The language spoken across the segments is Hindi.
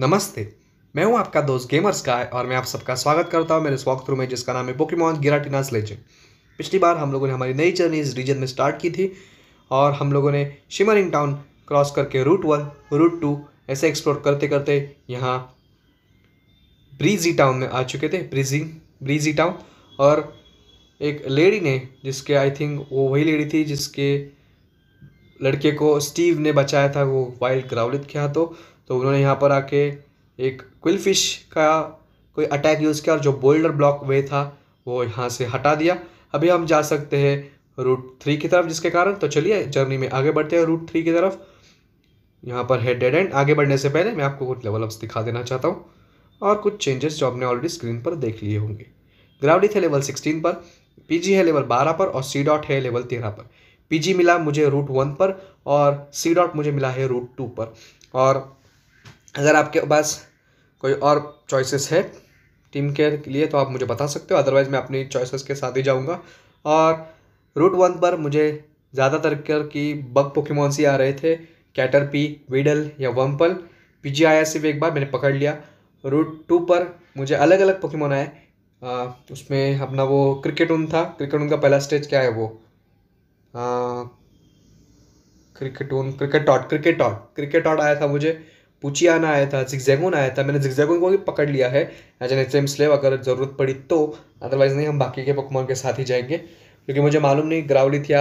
नमस्ते मैं हूं आपका दोस्त गेमर्स का और मैं आप सबका स्वागत करता हूं मेरे इस वॉक थ्रू में जिसका नाम है पोकेमॉन गिराटिनास लेजेंड पिछली बार हम लोगों ने हमारी नई जर्नी इस रीजन में स्टार्ट की थी और हम लोगों ने शिमरिंग टाउन क्रॉस करके रूट वन रूट टू ऐसे एक्सप्लोर करते करते यहाँ ब्रीजी टाउन में आ चुके थे ब्रीजी ब्रीजी टाउन और एक लेडी ने जिसके आई थिंक वो वही लेडी थी जिसके लड़के को स्टीव ने बचाया था वो वाइल्ड ग्राउलिथ के हाथों तो उन्होंने यहाँ पर आके एक क्विलफिश का कोई अटैक यूज़ किया और जो बोल्डर ब्लॉक वे था वो यहाँ से हटा दिया अभी हम जा सकते हैं रूट थ्री की तरफ जिसके कारण तो चलिए जर्नी में आगे बढ़ते हैं रूट थ्री की तरफ यहाँ पर है डेड एंड आगे बढ़ने से पहले मैं आपको कुछ लेवल अप्स दिखा देना चाहता हूँ और कुछ चेंजेस जो आपने ऑलरेडी स्क्रीन पर देख लिए होंगे ग्राउडिथ है लेवल सिक्सटीन पर पीजी है लेवल बारह पर और सी डॉट है लेवल तेरह पर पीजी मिला मुझे रूट वन पर और सी डॉट मुझे मिला है रूट टू पर और अगर आपके पास कोई और चॉइसेस है टीम केयर के लिए तो आप मुझे बता सकते हो अदरवाइज़ मैं अपनी चॉइसेस के साथ ही जाऊँगा और रूट वन पर मुझे ज़्यादातर कर की बग पोकेमॉन्स ही आ रहे थे कैटर पी वीडल या वम्पल पी जी आया सिर्फ एक बार मैंने पकड़ लिया रूट टू पर मुझे अलग अलग पोकेमोन आए उसमें अपना वो क्रिकेट उन था क्रिकेट उन का पहला स्टेज क्या है वो क्रिकेट उन Kricketot Kricketot Kricketot आया था मुझे पुचियाना आया था जिगजैगोन आया था मैंने जिगजैगोन को भी पकड़ लिया है एज एन एक्सएम स्लेव अगर ज़रूरत पड़ी तो अदरवाइज़ नहीं हम बाकी के पकवान के साथ ही जाएंगे क्योंकि मुझे मालूम नहीं ग्रावली थी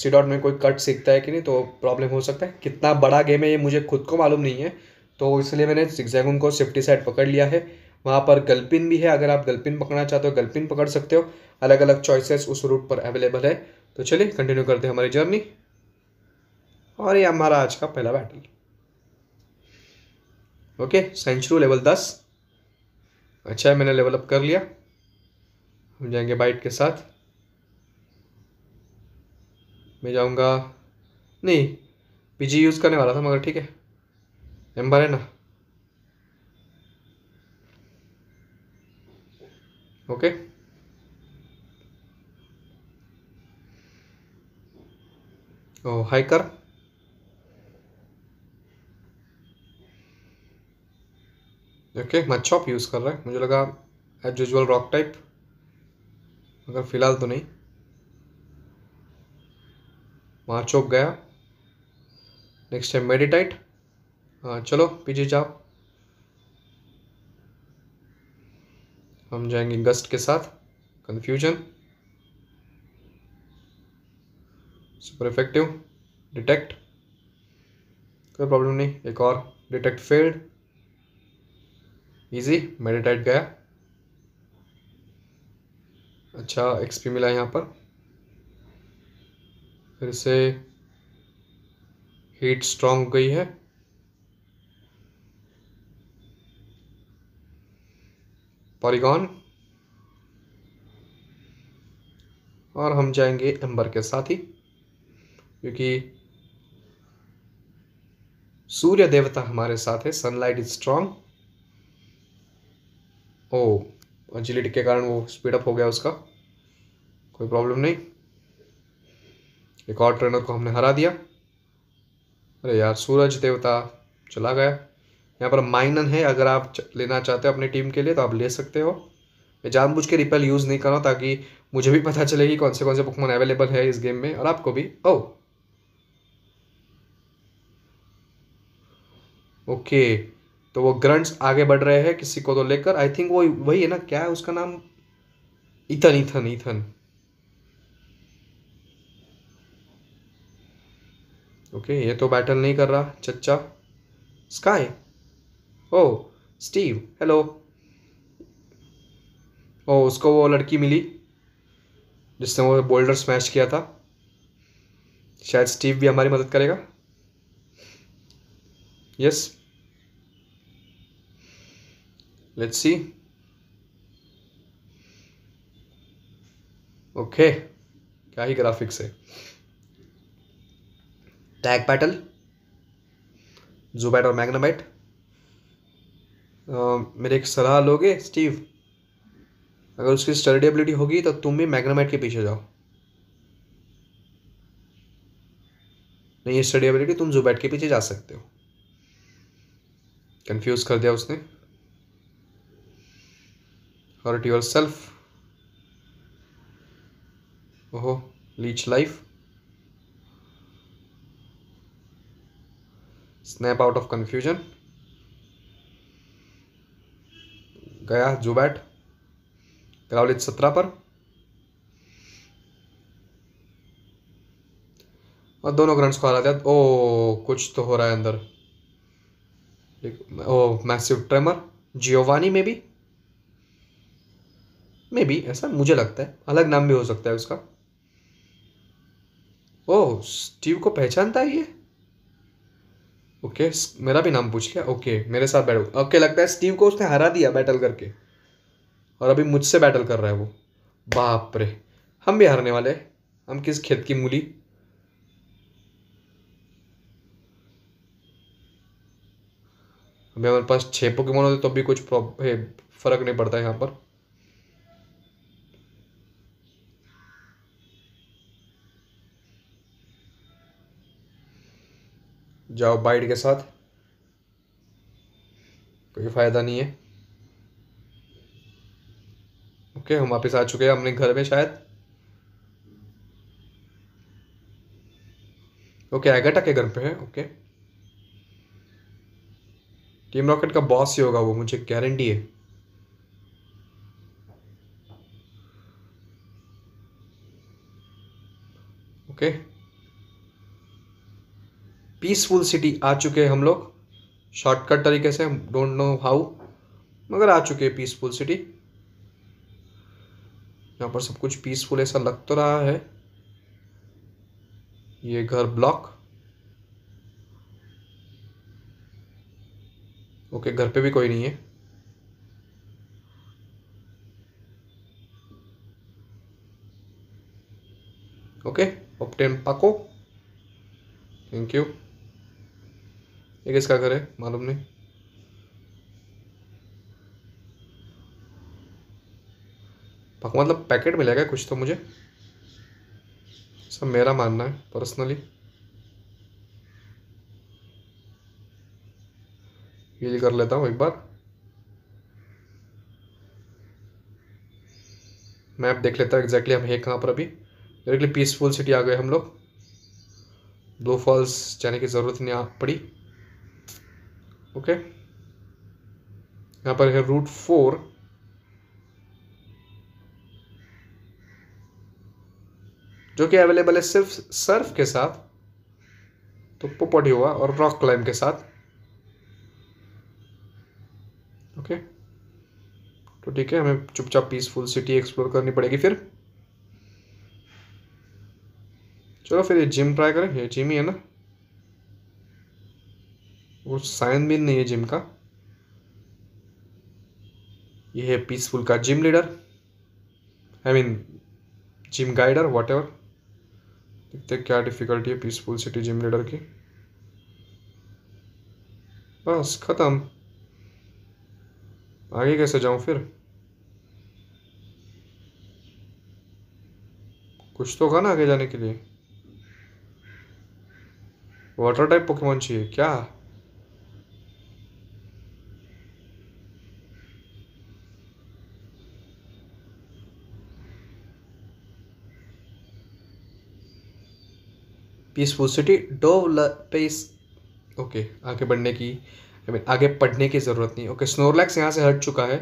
सीडॉट में कोई कट सीखता है कि नहीं तो प्रॉब्लम हो सकता है कितना बड़ा गेम है ये मुझे खुद को मालूम नहीं है तो इसलिए मैंने जिगजैगोन को सेफ्टी साइड पकड़ लिया है वहाँ पर गल्पिन भी है अगर आप गल्पिन पकड़ना चाहते हो गल्पिन पकड़ सकते हो अलग अलग चॉइसेस उस रूट पर अवेलेबल है तो चलिए कंटिन्यू करते हैं हमारी जर्नी और ये हमारा आज का पहला बैटल ओके सेंचुरू लेवल दस अच्छा है मैंने लेवल अप कर लिया हम जाएंगे बाइट के साथ मैं जाऊंगा नहीं पीजी यूज़ करने वाला था मगर ठीक है एम्बर है ना ओके ओ हाई हाइकर देखिए मैं चॉप यूज़ कर रहा है मुझे लगा एज यूजल रॉक टाइप मगर फ़िलहाल तो नहीं वहाँ चौक गया नेक्स्ट है मेडिटाइट हाँ चलो पीछे जाओ हम जाएंगे गस्ट के साथ कन्फ्यूजन सुपर इफेक्टिव डिटेक्ट कोई प्रॉब्लम नहीं एक और डिटेक्ट फेल्ड इजी मेडिटाइट गया अच्छा एक्सपी मिला यहाँ पर फिर से हीट स्ट्रांग हो गई है पॉलीगॉन और हम जाएंगे एम्बर के साथ ही क्योंकि सूर्य देवता हमारे साथ है सनलाइट इज स्ट्रांग ओ जिलेट के कारण वो स्पीड अप हो गया उसका कोई प्रॉब्लम नहीं एक और ट्रेनर को हमने हरा दिया अरे यार सूरज देवता चला गया यहाँ पर माइनन है अगर आप लेना चाहते हो अपनी टीम के लिए तो आप ले सकते हो मैं जानबूझ के रिपेल यूज़ नहीं कर रहा ताकि मुझे भी पता चले कि कौन से कौन से पुकमन अवेलेबल है इस गेम में और आपको भी ओ ओके तो वो ग्रंट्स आगे बढ़ रहे हैं किसी को तो लेकर आई थिंक वो वही है ना क्या है उसका नाम इथन इथन इथन ओके ये तो बैटल नहीं कर रहा चच्चा sky oh Steve hello oh उसको वो लड़की मिली जिसने वो बोल्डर स्मैश किया था शायद स्टीव भी हमारी मदद करेगा यस let's see ओके क्या ही ग्राफिक्स है टैग पैटल जूबैट और मैग्नामाइट uh, मेरे एक सलाह लोगे स्टीव अगर उसकी स्टडीबिलिटी होगी तो तुम भी मैग्नामाइट के पीछे जाओ नहीं स्टडीबिलिटी तुम जूबैट के पीछे जा सकते हो कंफ्यूज कर दिया उसने or at yourself. Oh, leech life. Snap out of confusion. गया जुबैट क्राउलिच सत्रह पर और दोनों ग्रंट्स को हरा दिया ओ कुछ तो हो रहा है अंदर ओ मैसिव ट्रेमर जियोवानी में भी मे बी ऐसा मुझे लगता है अलग नाम भी हो सकता है उसका ओह स्टीव को पहचानता है ये ओके मेरा भी नाम पूछ लिया ओके मेरे साथ बैठो ओके लगता है स्टीव को उसने हरा दिया बैटल करके और अभी मुझसे बैटल कर रहा है वो बाप रे हम भी हारने वाले हम किस खेत की मूली अभी हमारे पास छः पोकेमोन होते तो भी कुछ फ़र्क नहीं पड़ता यहाँ पर जाओ बाइट के साथ कोई फ़ायदा नहीं है ओके हम वापस आ चुके हैं अपने घर में शायद ओके एगटा के घर पे है ओके टीम रॉकेट का बॉस ही होगा वो मुझे गारंटी है ओके पीसफुल सिटी आ चुके हैं हम लोग शॉर्टकट तरीके से डोंट नो हाउ मगर आ चुके हैं पीसफुल सिटी यहाँ पर सब कुछ पीसफुल ऐसा लग तो रहा है ये घर ब्लॉक ओके घर पे भी कोई नहीं है ओके ऑप्टेन पाको थैंक यू ये किसका घर है मालूम नहीं मतलब पैकेट मिलेगा कुछ तो मुझे सब मेरा मानना है पर्सनली फील कर लेता हूँ एक बार मैप देख लेता हूँ एग्जैक्टली हम है कहाँ पर अभी डायरेक्टली पीसफुल सिटी आ गए हम लोग ब्लू फॉल्स जाने की ज़रूरत नहीं पड़ी ओके यहां पर है रूट फोर जो कि अवेलेबल है सिर्फ सर्फ के साथ तो पोपटी हुआ और रॉक क्लाइम के साथ ओके तो ठीक है हमें चुपचाप पीसफुल सिटी एक्सप्लोर करनी पड़ेगी फिर चलो फिर ये जिम ट्राई करें ये जिम ही है ना वो साइन भी नहीं है जिम का ये है पीसफुल का gym leader I mean gym guider whatever देखते हैं क्या डिफ़िकल्टी है पीसफुल सिटी जिम लीडर की बस ख़त्म आगे कैसे जाऊं फिर कुछ तो होगा ना आगे जाने के लिए वाटर टाइप पोकेमोन चाहिए क्या पीसफुल सिटी डेवलपेस ओके आगे बढ़ने की आई मीन आगे पढ़ने की ज़रूरत नहीं ओके स्नोरलैक्स यहाँ से हट चुका है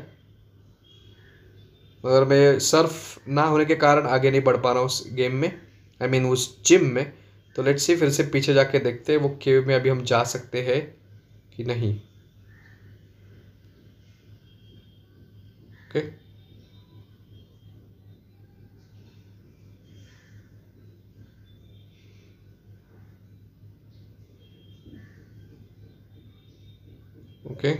मगर मैं सर्फ ना होने के कारण आगे नहीं बढ़ पा रहा उस गेम में आई I मीन mean, उस जिम में तो लेट्स सी फिर से पीछे जाके देखते हैं वो केव में अभी हम जा सकते हैं कि नहीं okay okay. Okay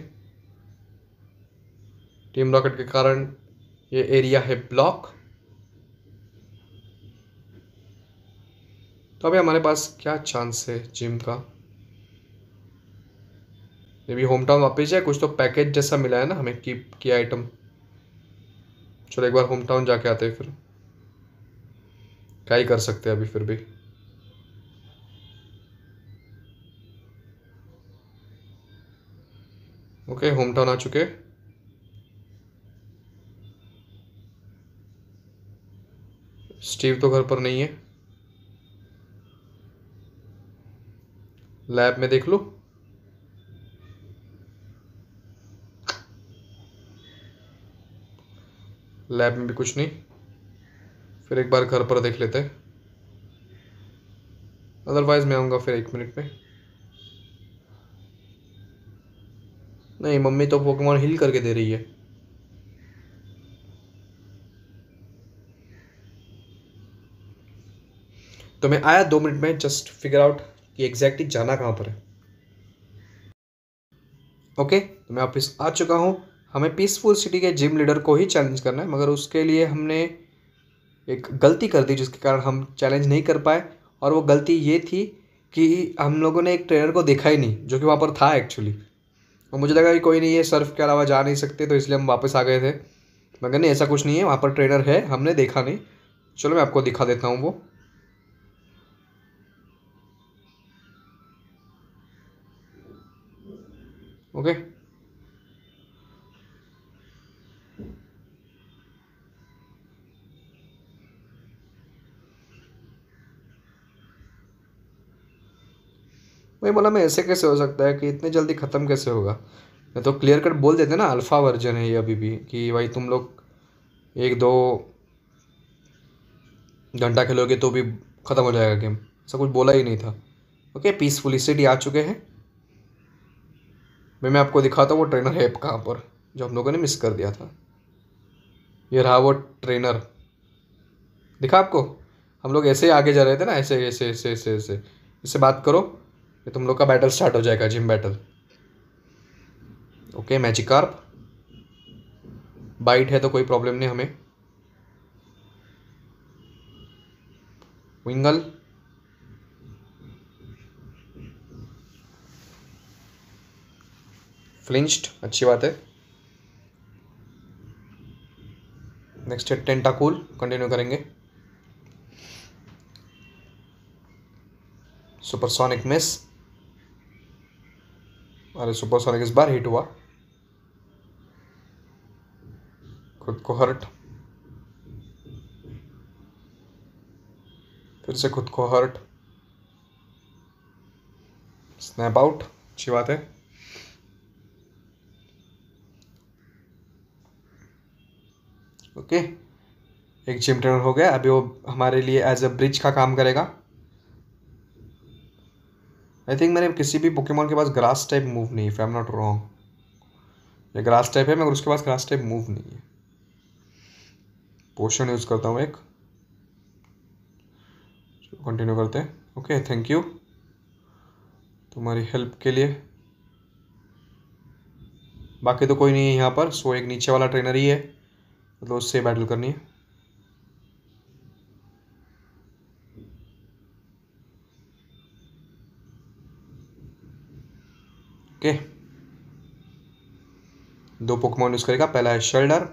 team rocket के कारण ये एरिया है ब्लॉक तो अभी हमारे पास क्या चांस है जिम का ये भी होम टाउन वापस जाए कुछ तो पैकेज जैसा मिला है ना हमें कीप किया आइटम चलो एक बार होम टाउन जाके आते हैं फिर क्या ही कर सकते हैं अभी फिर भी ओके होम टाउन आ चुके स्टीव तो घर पर नहीं है लैब में देख लो लैब में भी कुछ नहीं फिर एक बार घर पर देख लेते हैं अदरवाइज़ मैं आऊंगा फिर एक मिनट में नहीं मम्मी तो पोकेमोन हिल करके दे रही है तो मैं आया दो मिनट में जस्ट फिगर आउट कि एग्जैक्टली जाना कहाँ पर है ओके तो मैं ऑफिस आ चुका हूं हमें पीसफुल सिटी के जिम लीडर को ही चैलेंज करना है मगर उसके लिए हमने एक गलती कर दी जिसके कारण हम चैलेंज नहीं कर पाए और वो गलती ये थी कि हम लोगों ने एक ट्रेनर को देखा ही नहीं जो कि वहाँ पर था एक्चुअली और मुझे लगा कि कोई नहीं है सर्फ के अलावा जा नहीं सकते तो इसलिए हम वापस आ गए थे मगर नहीं ऐसा कुछ नहीं है वहाँ पर ट्रेनर है हमने देखा नहीं चलो मैं आपको दिखा देता हूँ वो ओके okay. मैं बोला मैं ऐसे कैसे हो सकता है कि इतने जल्दी ख़त्म कैसे होगा मैं तो क्लियर कट बोल देते ना अल्फ़ा वर्जन है ये अभी भी कि भाई तुम लोग एक दो घंटा खेलोगे तो भी ख़त्म हो जाएगा गेम ऐसा कुछ बोला ही नहीं था ओके पीसफुल सिटी आ चुके हैं मैं मैं आपको दिखाता हूँ वो ट्रेनर है कहाँ पर जो हम लोगों ने मिस कर दिया था ये रहा वो ट्रेनर दिखा आपको हम लोग ऐसे आगे जा रहे थे ना ऐसे ऐसे ऐसे ऐसे ऐसे इससे बात करो ये तुम लोग का बैटल स्टार्ट हो जाएगा gym battle okay Magikarp bite है तो कोई प्रॉब्लम नहीं हमें विंगल फ्लिंच्ड अच्छी बात है नेक्स्ट है टेंटाकूल कंटिन्यू करेंगे सुपरसोनिक मिस अरे सोनिक इस बार हिट हुआ खुद को हर्ट फिर से खुद को हर्ट स्नैप आउट अच्छी बात है ओके एक जिम ट्रेनर हो गया अभी वो हमारे लिए एज अ ब्रिज का काम करेगा आई थिंक मैंने किसी भी पोकेमॉन के पास ग्रास टाइप मूव नहीं if I am not wrong ये ग्रास टाइप है मगर उसके पास ग्रास टाइप मूव नहीं है पोशन यूज़ करता हूँ एक कंटिन्यू करते हैं ओके थैंक यू तुम्हारी हेल्प के लिए बाकी तो कोई नहीं है यहाँ पर सो एक नीचे वाला ट्रेनर ही है मतलब तो उससे बैटल करनी है ओके दो पोकमोन यूज़ करेगा पहला है शेल्डर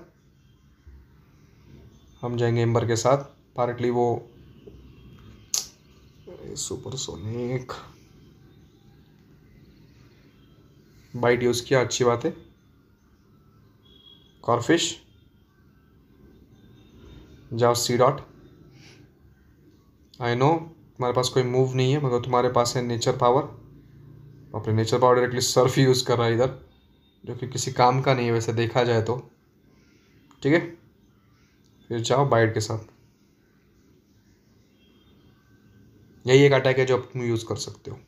हम जाएंगे एम्बर के साथ पार्टली वो सुपर सोनिक बाइट यूज़ किया अच्छी बात है कॉर्फिश जाओ सी डॉट आई नो तुम्हारे पास कोई मूव नहीं है मगर तुम्हारे पास है नेचर पावर अपने नेचर पावर डायरेक्टली सर्फ ही यूज़ कर रहा है इधर जो कि किसी काम का नहीं है वैसे देखा जाए तो ठीक है फिर जाओ बाइट के साथ यही एक अटैक है जो आप तुम यूज़ कर सकते हो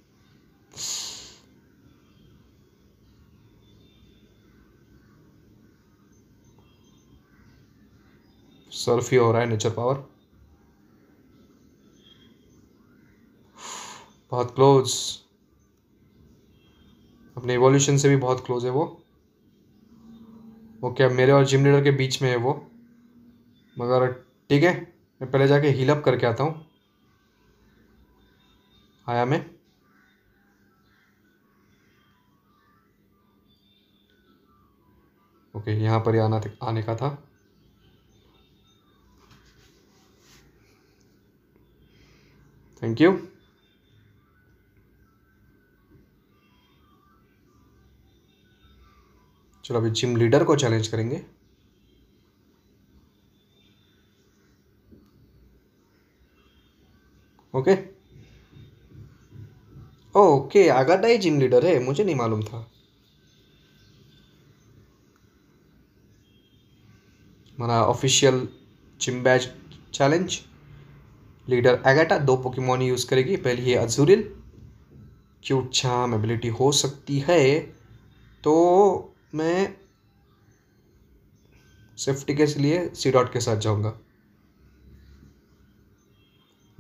सर्फ ही हो रहा है नेचर पावर बहुत क्लोज अपने एवोल्यूशन से भी बहुत क्लोज है वो ओके अब मेरे और जिम लीडर के बीच में है वो मगर ठीक है मैं पहले जाके हील अप करके आता हूँ आया मैं ओके यहाँ पर ही आना आने का था थैंक यू चलो अभी जिम लीडर को चैलेंज करेंगे ओके ओके आगा ही जिम लीडर है मुझे नहीं मालूम था हमारा official gym badge challenge leader एगाटा दो पोकेमोन यूज़ करेगी पहली है अजूरिल क्यूट छाम एबिलिटी हो सकती है तो मैं सेफ्टी के लिए सी डॉट के साथ जाऊंगा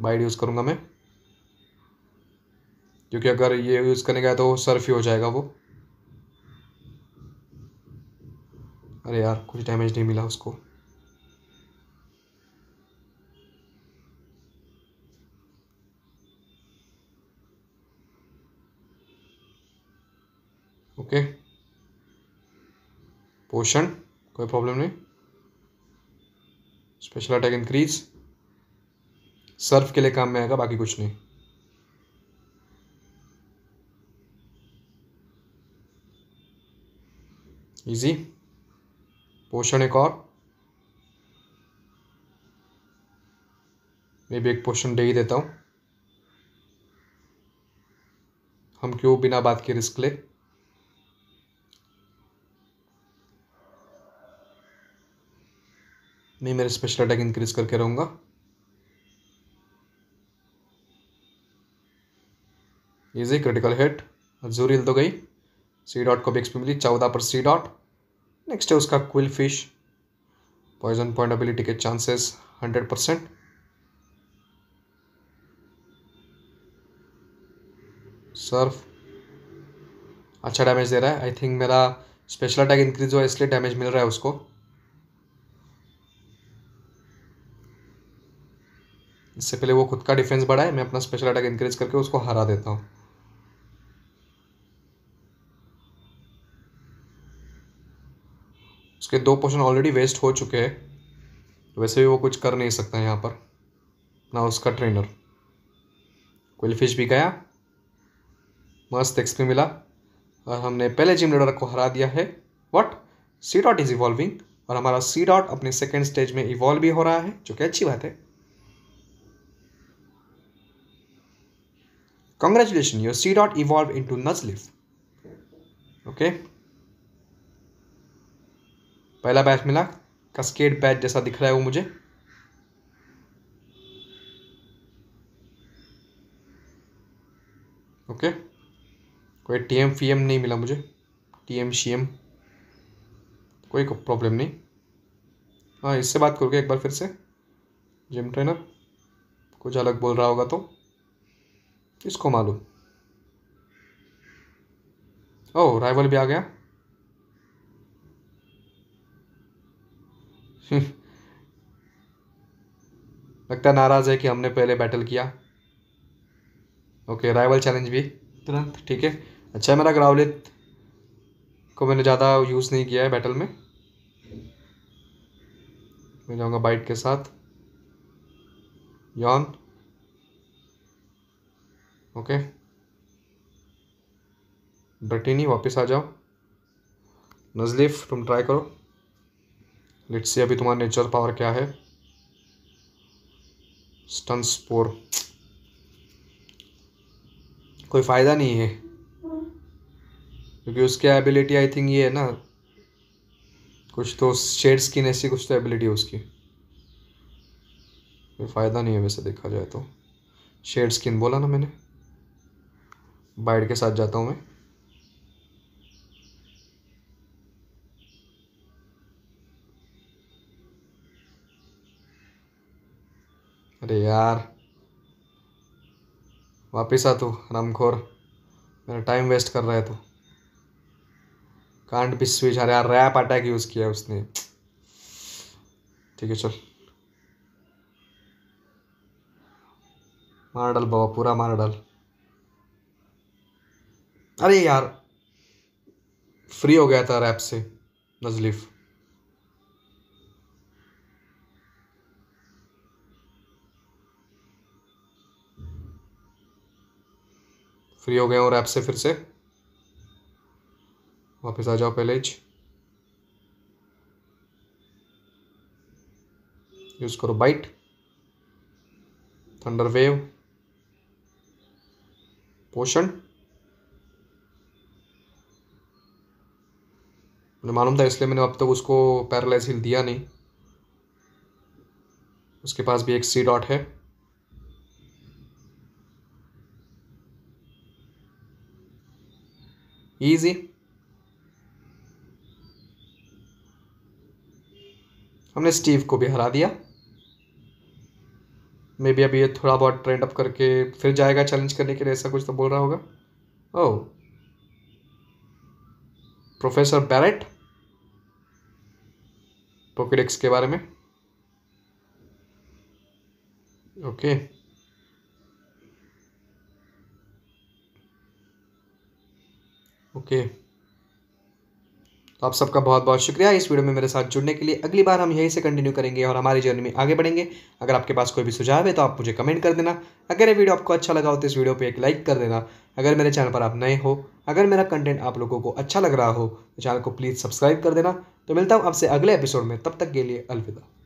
बाइड यूज़ करूंगा मैं क्योंकि अगर ये यूज़ करने गया तो सर्फ ही हो जाएगा वो अरे यार कुछ डैमेज नहीं मिला उसको ओके okay. पोषण कोई प्रॉब्लम नहीं स्पेशल अटैक इंक्रीज सर्फ के लिए काम में आएगा बाकी कुछ नहीं इजी पोषण एक और मैं भी एक पोषण दे ही देता हूं हम क्यों बिना बात के रिस्क ले मैं मेरा स्पेशल अटैक इंक्रीज करके रहूँगा इजी क्रिटिकल हिट जूर हिल तो गई सी डॉट को भी एक्सपी मिली चौदह पर सी डॉट नेक्स्ट है उसका Qwilfish poison point ability के चांसेस हंड्रेड परसेंट सर्फ अच्छा डैमेज दे रहा है आई थिंक मेरा स्पेशल अटैक इंक्रीज हुआ इसलिए डैमेज मिल रहा है उसको इससे पहले वो खुद का डिफेंस बढ़ाए मैं अपना स्पेशल अटैक इंक्रीज करके उसको हरा देता हूँ उसके दो पोशन ऑलरेडी वेस्ट हो चुके हैं वैसे भी वो कुछ कर नहीं सकता यहाँ पर ना उसका ट्रेनर क्विलफिश भी गया मस्त एक्सपी मिला और हमने पहले जिम लीडर को हरा दिया है what Seedot is evolving और हमारा सी डॉट अपने सेकेंड स्टेज में इवॉल्व भी हो रहा है जो कि अच्छी बात है Congratulations, your C dot evolved into Nuzleaf. Okay पहला बैच मिला कस्केड बैच जैसा दिख रहा है वो मुझे ओके कोई टीएम फीएम नहीं मिला मुझे टी एम शी एम कोई प्रॉब्लम नहीं हाँ इससे बात करोगे एक बार फिर से जिम ट्रेनर कुछ अलग बोल रहा होगा तो किसको मालूम ओ राइवल भी आ गया लगता है नाराज़ है कि हमने पहले बैटल किया ओके राइवल चैलेंज भी तुरंत ठीक है अच्छा है मेरा ग्रावलित को मैंने ज़्यादा यूज़ नहीं किया है बैटल में मैं जाऊँगा बाइट के साथ यॉन ओके ब्रटीनी वापस आ जाओ नजलीफ तुम ट्राई करो लेट्स से अभी तुम्हारा नेचर पावर क्या है स्टन स्पोर कोई फ़ायदा नहीं है क्योंकि उसकी एबिलिटी आई थिंक ये है ना कुछ तो शेड स्किन ऐसी कुछ तो एबिलिटी है उसकी कोई फ़ायदा नहीं है वैसे देखा जाए तो शेड स्किन बोला ना मैंने बाइट के साथ जाता हूँ मैं अरे यार वापिस आ तू रामखोर मेरा टाइम वेस्ट कर रहा है तू कांड भी स्विच अरे यार रैप अटैक यूज़ किया उसने ठीक है चल मार डाल बाबा पूरा मार डाल अरे यार फ्री हो गया था रैप से नजलिफ फ्री हो गया हूँ रैप से फिर से वापस आ जाओ पहले यूज़ करो बाइट थंडर वेव पोषण मुझे मालूम था इसलिए मैंने अब तक तो उसको पैरालाइज हिल दिया नहीं उसके पास भी एक सी डॉट है इजी हमने स्टीव को भी हरा दिया मे बी अभी ये थोड़ा बहुत ट्रेंड अप करके फिर जाएगा चैलेंज करने के लिए ऐसा कुछ तो बोल रहा होगा ओ प्रोफेसर बैरेट पोकेडेक्स के बारे में ओके ओके तो आप सबका बहुत बहुत शुक्रिया इस वीडियो में मेरे साथ जुड़ने के लिए अगली बार हम यहीं से कंटिन्यू करेंगे और हमारी जर्नी में आगे बढ़ेंगे अगर आपके पास कोई भी सुझाव है तो आप मुझे कमेंट कर देना अगर ये वीडियो आपको अच्छा लगा हो तो इस वीडियो पर एक लाइक कर देना अगर मेरे चैनल पर आप नए हो अगर मेरा कंटेंट आप लोगों को अच्छा लग रहा हो तो चैनल को प्लीज़ सब्सक्राइब कर देना तो मिलता हूँ आपसे अगले एपिसोड में तब तक के लिए अलविदा